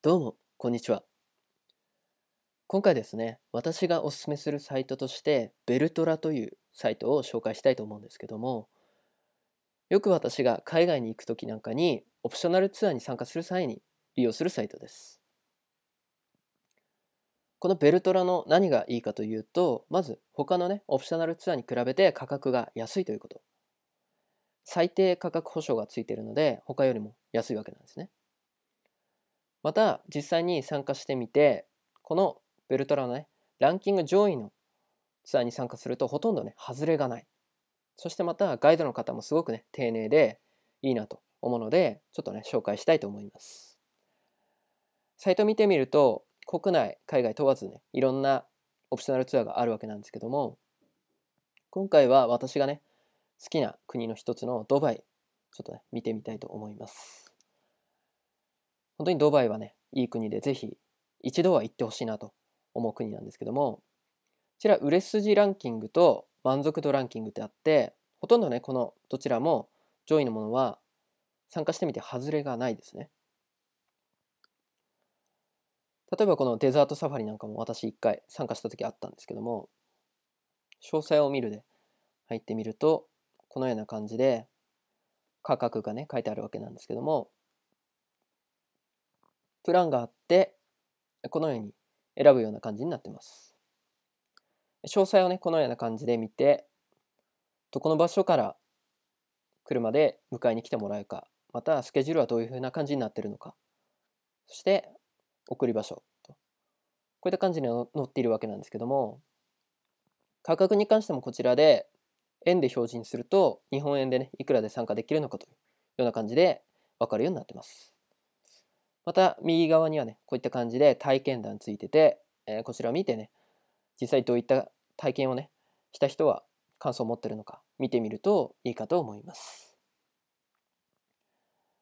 どうも、こんにちは。今回ですね、私がおすすめするサイトとして、ベルトラというサイトを紹介したいと思うんですけども、よく私が海外に行く時なんかに、オプショナルツアーに参加する際に利用するサイトです。このベルトラの何がいいかというと、まず他のね、オプショナルツアーに比べて価格が安いということ。最低価格保証がついているので、他よりも安いわけなんですね。また実際に参加してみてこのベルトラのねランキング上位のツアーに参加するとほとんどね外れがないそしてまたガイドの方もすごくね丁寧でいいなと思うのでちょっとね紹介したいと思いますサイト見てみると国内海外問わずねいろんなオプショナルツアーがあるわけなんですけども今回は私がね好きな国の一つのドバイちょっとね見てみたいと思います本当にドバイはね、いい国で、ぜひ一度は行ってほしいなと思う国なんですけども、こちら売れ筋ランキングと満足度ランキングってあって、ほとんどね、このどちらも上位のものは参加してみて外れがないですね。例えばこのデザートサファリなんかも私一回参加した時あったんですけども、詳細を見るで入ってみると、このような感じで価格がね、書いてあるわけなんですけども、プランがあって、このように選ぶような感じになってます。詳細をね、このような感じで見て、どこの場所から車で迎えに来てもらうか、またスケジュールはどういうふうな感じになってるのか、そして送り場所と、こういった感じに載っているわけなんですけども、価格に関してもこちらで円で表示にすると、日本円でね、いくらで参加できるのかというような感じで分かるようになってます。また右側にはねこういった感じで体験談ついてて、えー、こちらを見てね実際どういった体験をねした人は感想を持ってるのか見てみるといいかと思います。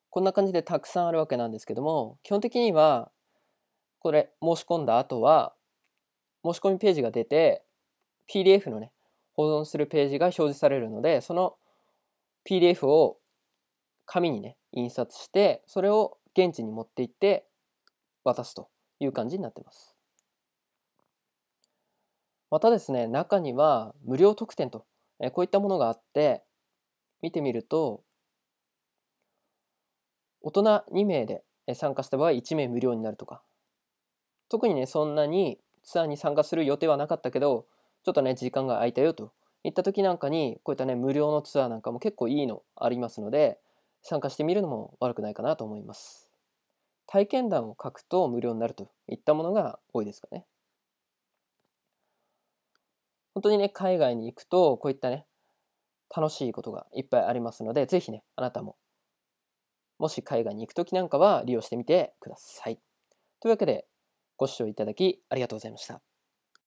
こんな感じでたくさんあるわけなんですけども基本的にはこれ申し込んだ後は申し込みページが出て PDF のね保存するページが表示されるのでその PDF を紙にね印刷してそれを現地に持って行って渡すという感じになってます。またですね、中には無料特典と、えこういったものがあって、見てみると、大人2名で参加した場合1名無料になるとか、特にね、そんなにツアーに参加する予定はなかったけど、ちょっとね、時間が空いたよといった時なんかに、こういったね、無料のツアーなんかも結構いいのありますので、参加してみるのも悪くないかなと思います。体験談を書くと無料になるといったものが多いですかね。本当にね、海外に行くと、こういったね、楽しいことがいっぱいありますので、ぜひね、あなたも、もし海外に行くときなんかは利用してみてください。というわけで、ご視聴いただきありがとうございました。